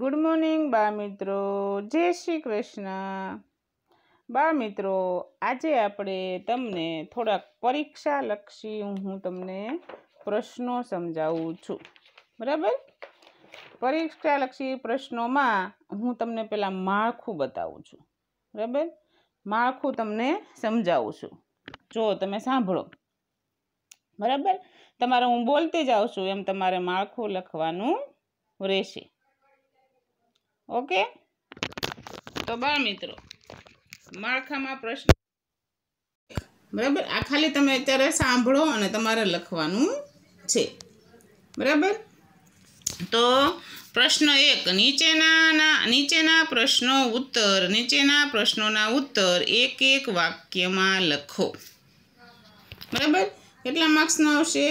good morning બા મિત્રો જય શ્રી કૃષ્ણ બા મિત્રો આજે આપણે તમને થોડાક પરીક્ષાલક્ષી હું તમને પ્રશ્નો સમજાવું છું બરાબર પરીક્ષાલક્ષી પ્રશ્નોમાં હું તમને પહેલાં માળખું બતાવું છું બરાબર માળખું તમને સમજાવું છું જો તમે સાંભળો બરાબર તમારે હું બોલતી જાઉં છું એમ તમારે માળખું લખવાનું રહેશે ઓકે તો બાળ મિત્રો માળખામાં પ્રશ્ન બરાબર આ ખાલી તમે અત્યારે સાંભળો અને તમારે લખવાનું છે બરાબર તો પ્રશ્ન એક નીચેના નીચેના પ્રશ્નો ઉત્તર નીચેના પ્રશ્નોના ઉત્તર એક એક વાક્યમાં લખો બરાબર કેટલા માર્ક્સનો આવશે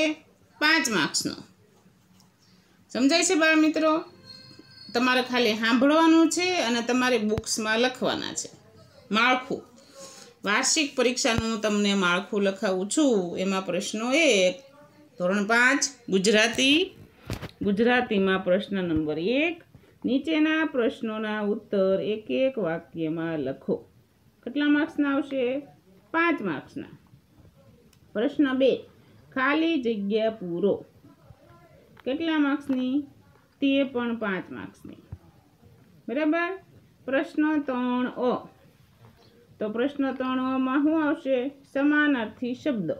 પાંચ માર્ક્સનો સમજાય છે બાળ મિત્રો તમારે ખાલી સાંભળવાનું છે અને તમારે બુક્સમાં લખવાના છે માળખું વાર્ષિક પરીક્ષાનું તમને માળખું લખાવું છું એમાં પ્રશ્નો એક ધોરણ પાંચ ગુજરાતી ગુજરાતીમાં પ્રશ્ન નંબર એક નીચેના પ્રશ્નોના ઉત્તર એક એક વાક્યમાં લખો કેટલા માર્ક્સના આવશે પાંચ માર્ક્સના પ્રશ્ન બે ખાલી જગ્યા પૂરો કેટલા માર્ક્સની તે પણ પાંચ માર્ક્સની બરાબર પ્રશ્ન ત્રણ અ તો પ્રશ્ન ત્રણ અમાં શું આવશે સમાનાર્થી શબ્દો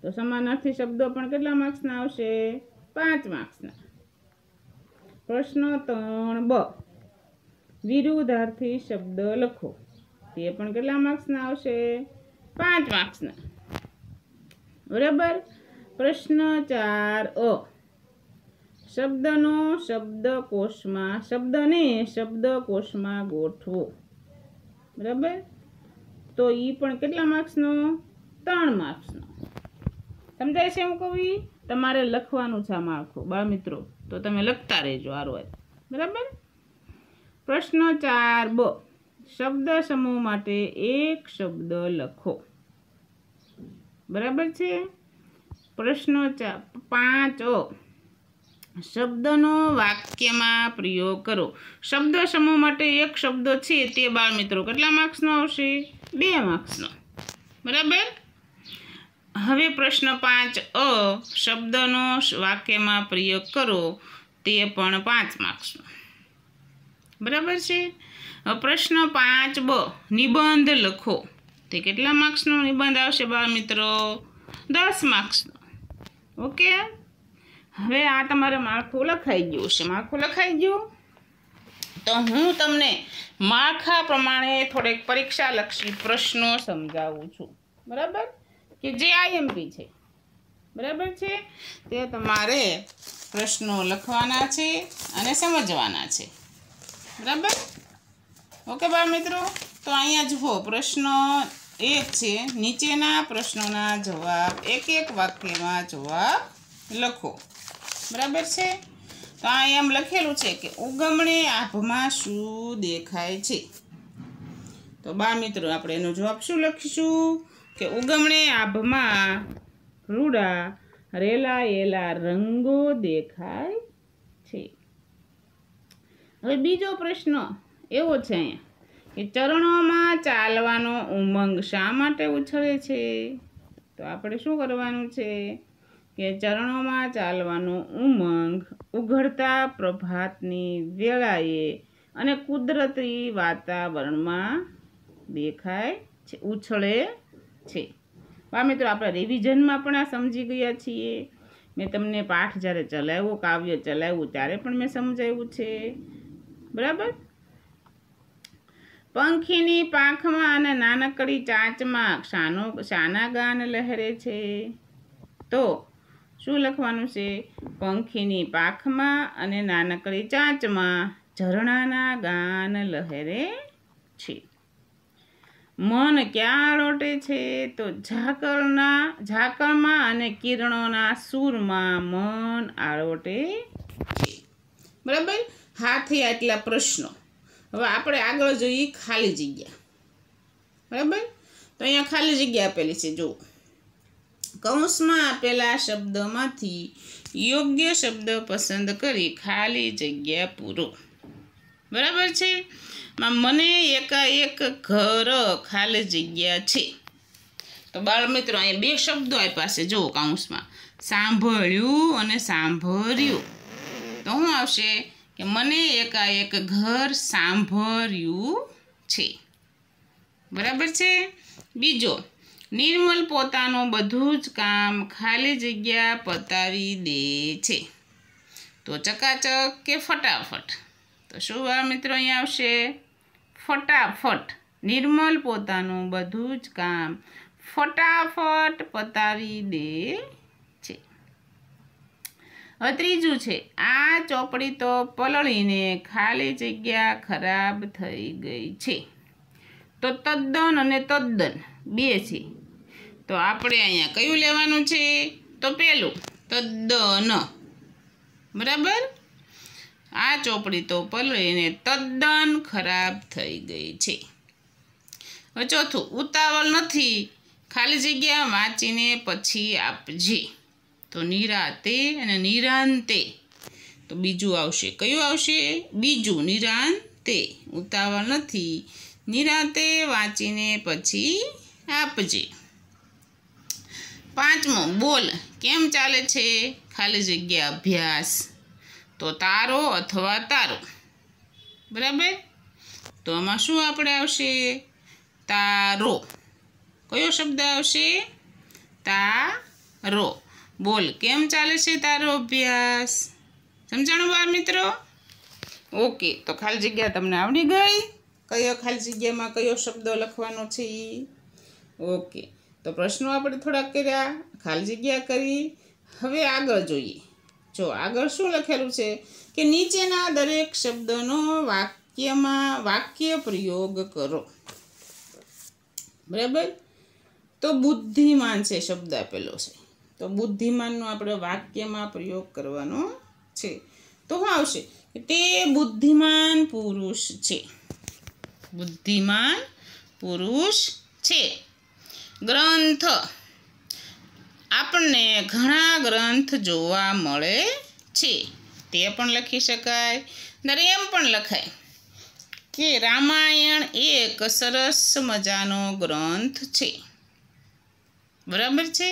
તો સમાનાર્થી શબ્દો પણ કેટલા માર્ક્સના આવશે પાંચ માર્ક્સના પ્રશ્ન ત્રણ બ વિરુદ્ધાર્થી શબ્દ લખો તે પણ કેટલા માર્ક્સના આવશે પાંચ માર્ક્સના બરાબર પ્રશ્ન ચાર અ શબ્દનો શબ્દકોષમાં શબ્દને શબ્દકોષમાં ગોઠવો બરાબર તો એ પણ કેટલા માર્ક્સનો ત્રણ માર્ક્સનો સમજાય છે હું કહું તમારે લખવાનું છે આ માળખું બા મિત્રો તો તમે લખતા રહેજો આ રોજ બરાબર પ્રશ્ન ચાર બ શબ્દ સમૂહ માટે એક શબ્દ લખો બરાબર છે પ્રશ્ન ચાર પાંચ શબ્દનો વાક્યમાં પ્રયોગ કરો શબ્દ સમૂહ માટે એક શબ્દ છે તે બાળ મિત્રો કેટલા માર્ક્સનો આવશે બે માર્ક્સનો બરાબર હવે પ્રશ્ન પાંચ અ શબ્દનો વાક્યમાં પ્રયોગ કરો તે પણ પાંચ માર્ક્સનો બરાબર છે પ્રશ્ન પાંચ બ નિબંધ લખો તે કેટલા માર્ક્સનો નિબંધ આવશે બાળ મિત્રો દસ માર્ક્સનો ઓકે હવે આ તમારે માળખું લખાઈ ગયું છે માળખું લખાઈ ગયું તો હું તમને માળખા પ્રમાણે થોડેક પરીક્ષા લક્ષી પ્રશ્નો સમજાવું છું બરાબર કે જે આઈએમપી છે બરાબર છે તે તમારે પ્રશ્નો લખવાના છે અને સમજવાના છે બરાબર ઓકે બાળ મિત્રો તો અહીંયા જુઓ પ્રશ્નો એક છે નીચેના પ્રશ્નોના જવાબ એક એક વાક્યમાં જવાબ લખો બરાબર છે તો આ એમ લખેલું છે કે ઉગમણે આભમાં શું દેખાય છે તો બા મિત્રો આપણે એનો જવાબ શું લખીશું કે ઉગમણે આભમાં રૂડા રેલાયેલા રંગો દેખાય છે હવે બીજો પ્રશ્ન એવો છે અહીંયા કે ચરણોમાં ચાલવાનો ઉમંગ શા માટે ઉછળે છે તો આપણે શું કરવાનું છે કે ચરણોમાં ચાલવાનો ઉમંગ ઉઘડતા પ્રભાતની વેળાએ અને કુદરતી વાતાવરણમાં દેખાય છે ઉછળે છે વા મિત્રો આપણા રિવિઝનમાં પણ આ સમજી ગયા છીએ મેં તમને પાઠ જ્યારે ચલાવ્યો કાવ્ય ચલાવ્યું ત્યારે પણ મેં સમજાવ્યું છે બરાબર પંખીની પાંખમાં અને નાનકડી ચાંચમાં શાનો શાના ગાન લહેરે છે તો શું લખવાનું છે પંખીની પાખમાં અને નાનકડી ચાંચમાં ઝરણાના ગાન લહેરે છે મન ક્યાં લોટે છે તો ઝાકળના ઝાકળમાં અને કિરણોના સૂરમાં મન આળોટે છે બરાબર હાથી આટલા પ્રશ્નો હવે આપણે આગળ જોઈએ ખાલી જગ્યા બરાબર તો અહીંયા ખાલી જગ્યા આપેલી છે જુઓ કૌંસમાં આપેલા શબ્દમાંથી યોગ્ય શબ્દ પસંદ કરી ખાલી જગ્યા પૂરો બરાબર છે મને એકાએક ઘર ખાલી જગ્યા છે તો બાળમિત્રો અહીંયા બે શબ્દો આપ્યા છે જુઓ કાઉન્સમાં સાંભળ્યું અને સાંભળ્યું તો શું આવશે કે મને એકાએક ઘર સાંભળ્યું છે બરાબર છે બીજો નિર્મલ પોતાનું બધું જ કામ ખાલી જગ્યા પતાવી દે છે તો ચકાચક કે ફટાફટ તો શું આ મિત્રો અહીંયા આવશે ફટાફટ નિર્મલ પોતાનું બધું જ કામ ફટાફટ પતાવી દે છે હવે ત્રીજું છે આ ચોપડી તો પલળીને ખાલી જગ્યા ખરાબ થઈ ગઈ છે તો તદ્દન અને તદ્દન બે છે તો આપણે અહીંયા કયું લેવાનું છે તો પહેલું તદ્દન બરાબર આ ચોપડી તો પલળીને તદ્દન ખરાબ થઈ ગઈ છે ચોથું ઉતાવળ નથી ખાલી જગ્યા વાંચીને પછી આપજે તો નિરાતે અને નિરાંતે તો બીજું આવશે કયું આવશે બીજું નિરાંતે ઉતાવળ નથી નિરાતે વાંચીને પછી આપજે પાંચમો બોલ કેમ ચાલે છે ખાલી જગ્યા અભ્યાસ તો તારો અથવા તારો બરાબર તો આમાં શું આપણે આવશે તારો કયો શબ્દ આવશે તારો બોલ કેમ ચાલે છે તારો અભ્યાસ સમજાણું બાર મિત્રો ઓકે તો ખાલી જગ્યા તમને આવડી ગઈ કયો ખાલી જગ્યામાં કયો શબ્દો લખવાનો છે એ ઓકે તો પ્રશ્નો આપણે થોડા કર્યા ખાલી જગ્યા કરી હવે આગળ જોઈએ જો આગળ શું લખેલું છે કે નીચેના દરેક શબ્દનો વાક્યમાં વાક્ય પ્રયોગ કરો બરાબર તો બુદ્ધિમાન છે શબ્દ આપેલો છે તો બુદ્ધિમાનનો આપણે વાક્યમાં પ્રયોગ કરવાનો છે તો શું આવશે તે બુદ્ધિમાન પુરુષ છે બુદ્ધિમાન પુરુષ છે ગ્રંથ આપણને ઘણા ગ્રંથ જોવા મળે છે તે પણ લખી શકાય ત્યારે એમ પણ લખાય કે રામાયણ એક સરસ મજાનો ગ્રંથ છે બરાબર છે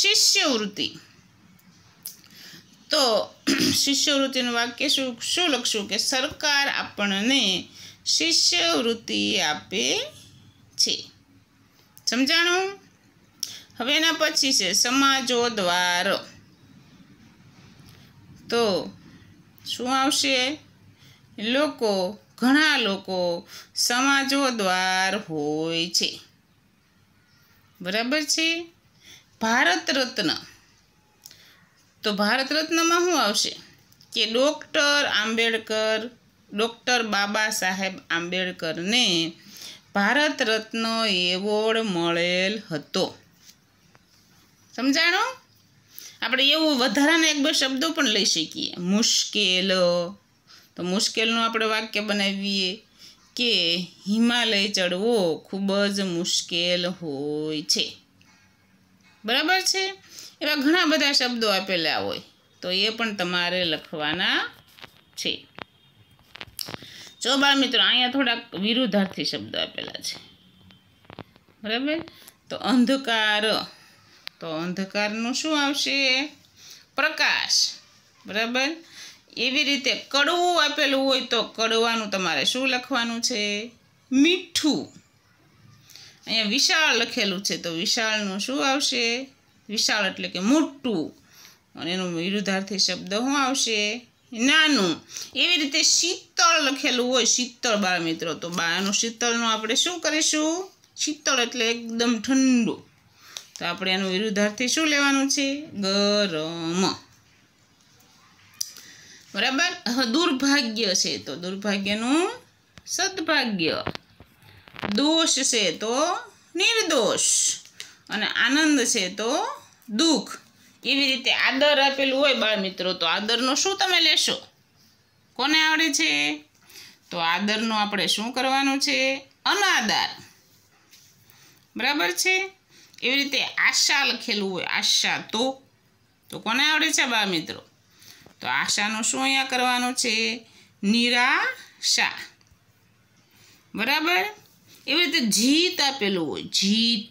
શિષ્યવૃત્તિ તો શિષ્યવૃત્તિનું વાક્ય શું શું લખશું કે સરકાર આપણને શિષ્યવૃત્તિ આપે છે સમજાણું હવે એના પછી છે સમાજો દ્વાર તો શું આવશે લોકો ઘણા લોકો સમાજો દ્વાર હોય છે બરાબર છે ભારત રત્ન તો ભારત રત્નમાં શું આવશે કે ડૉક્ટર આંબેડકર ડૉક્ટર બાબા સાહેબ આંબેડકરને ભારત રત્ન એવોર્ડ મળેલ હતો સમજાણો આપણે એવું વધારાના એક બે શબ્દો પણ લઈ શકીએ મુશ્કેલ તો મુશ્કેલનું આપણે વાક્ય બનાવીએ કે હિમાલય ચડવો ખૂબ જ મુશ્કેલ હોય છે બરાબર છે એવા ઘણા બધા શબ્દો આપેલા હોય તો એ પણ તમારે લખવાના છે જો બાળ મિત્રો અહીંયા થોડાક વિરુદ્ધાર્થી શબ્દ આપેલા છે બરાબર તો અંધકાર તો અંધકારનું શું આવશે પ્રકાશ બરાબર એવી રીતે કડવું આપેલું હોય તો કડવાનું તમારે શું લખવાનું છે મીઠું અહીંયા વિશાળ લખેલું છે તો વિશાળનું શું આવશે વિશાળ એટલે કે મોટું અને એનું વિરુદ્ધાર્થી શબ્દ શું આવશે નાનું એવી રીતે શીતળ લખેલું હોય શીતળ બાળ મિત્રો તો બાળનું શીતળનું આપણે શું કરીશું શીતળ એટલે એકદમ ઠંડુ તો આપણે એનું વિરુદ્ધાર્થી શું લેવાનું છે ગરમ બરાબર દુર્ભાગ્ય છે તો દુર્ભાગ્યનું સદભાગ્ય દોષ છે તો નિર્દોષ અને આનંદ છે તો દુઃખ કેવી રીતે આદર આપેલું હોય બાળ મિત્રો તો આદરનો શું તમે લેશો કોને આવડે છે તો આદરનું આપણે શું કરવાનું છે અનાદાર બરાબર છે એવી રીતે આશા લખેલું હોય આશા તો તો કોને આવડે છે બાળ મિત્રો તો આશાનું શું અહીંયા કરવાનું છે નિરાશા બરાબર એવી રીતે જીત આપેલું હોય જીત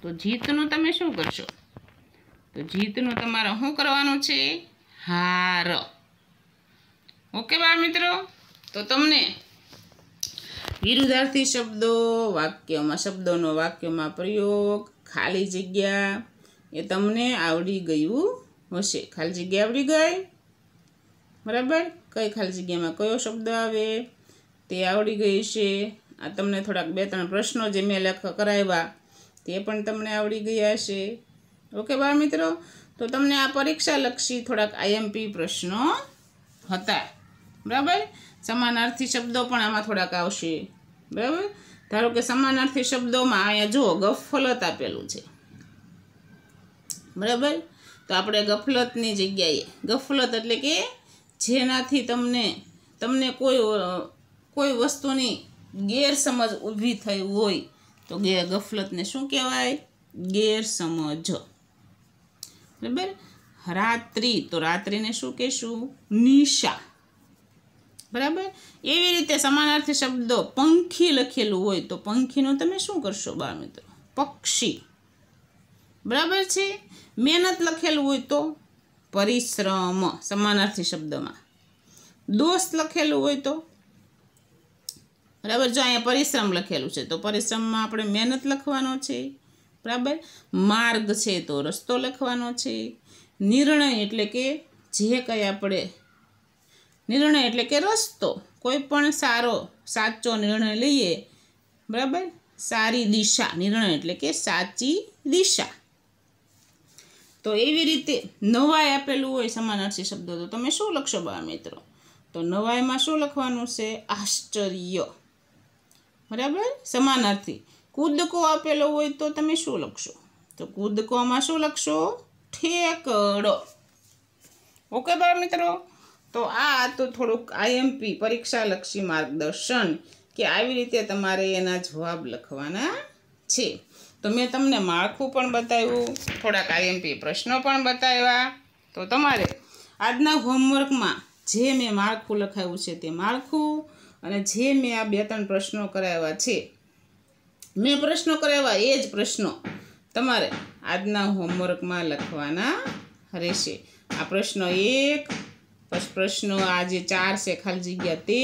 તો જીતનું તમે શું કરશો તો જીતનું તમારે શું કરવાનું છે હાર ઓકે બાળ મિત્રો તો તમને વિરુદ્ધાર્થી શબ્દો વાક્યોમાં શબ્દોનો વાક્યમાં પ્રયોગ ખાલી જગ્યા એ તમને આવડી ગયું હશે ખાલી જગ્યા આવડી ગઈ બરાબર કઈ ખાલી જગ્યામાં કયો શબ્દ આવે તે આવડી ગઈ છે આ તમને થોડાક બે ત્રણ પ્રશ્નો જે મેં લખ કરાવ્યા તે પણ તમને આવડી ગયા છે ઓકે બાળ મિત્રો તો તમને આ પરીક્ષાલક્ષી થોડાક આઈએમપી પ્રશ્નો હતા બરાબર સમાનાર્થી શબ્દો પણ આમાં થોડાક આવશે બરાબર ધારો કે સમાનાર્થી શબ્દોમાં અહીંયા જુઓ ગફલત આપેલું છે બરાબર તો આપણે ગફલતની જગ્યાએ ગફલત એટલે કે જેનાથી તમને તમને કોઈ કોઈ વસ્તુની ગેરસમજ ઊભી થઈ હોય તો ગફલતને શું કહેવાય ગેરસમજ બરાબર રાત્રિ તો રાત્રિને શું કહેશું નિશા બરાબર એવી રીતે સમાનાર્થી શબ્દો પંખી લખેલું હોય તો પંખીનું તમે શું કરશો બાળ મિત્રો પક્ષી બરાબર છે મહેનત લખેલું હોય તો પરિશ્રમ સમાનાર્થી શબ્દમાં દોસ્ત લખેલું હોય તો બરાબર જો અહીંયા પરિશ્રમ લખેલું છે તો પરિશ્રમમાં આપણે મહેનત લખવાનો છે બરાબર માર્ગ છે તો રસ્તો લખવાનો છે નિર્ણય એટલે કે જે કંઈ આપણે નિર્ણય એટલે કે રસ્તો કોઈ પણ સારો સાચો નિર્ણય લઈએ બરાબર સારી દિશા નિર્ણય એટલે કે સાચી દિશા તો એવી રીતે નવાય આપેલું હોય સમાનાર્થી શબ્દો તો તમે શું લખશો બા મિત્રો તો નવાયમાં શું લખવાનું છે આશ્ચર્ય બરાબર સમાનાર્થી કૂદકો આપેલો હોય તો તમે શું લખશો તો કૂદકોમાં શું લખશો ઠેકડો ઓકે બરાબર મિત્રો તો આ તો થોડુંક આઈએમપી પરીક્ષાલક્ષી માર્ગદર્શન કે આવી રીતે તમારે એના જવાબ લખવાના છે તો મેં તમને માળખું પણ બતાવ્યું થોડાક આઈએમપી પ્રશ્નો પણ બતાવ્યા તો તમારે આજના હોમવર્કમાં જે મેં માળખું લખાવ્યું છે તે માળખું અને જે મેં આ બે ત્રણ પ્રશ્નો કરાવ્યા છે મેં પ્રશ્નો કરાવ્યા એ જ પ્રશ્નો તમારે આજના હોમવર્કમાં લખવાના રહેશે આ પ્રશ્ન એક પછી પ્રશ્નો આ જે ચાર છે ખાલી જગ્યા તે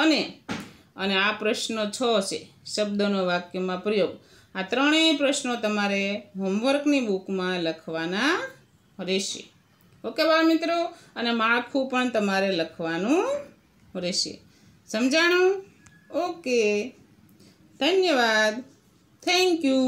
અને અને આ પ્રશ્ન છ છે શબ્દનો વાક્યમાં પ્રયોગ આ ત્રણેય પ્રશ્નો તમારે હોમવર્કની બુકમાં લખવાના રહેશે ઓકે બાળ મિત્રો અને માળખું પણ તમારે લખવાનું રહેશે સમજાણું ઓકે धन्यवाद थैंक यू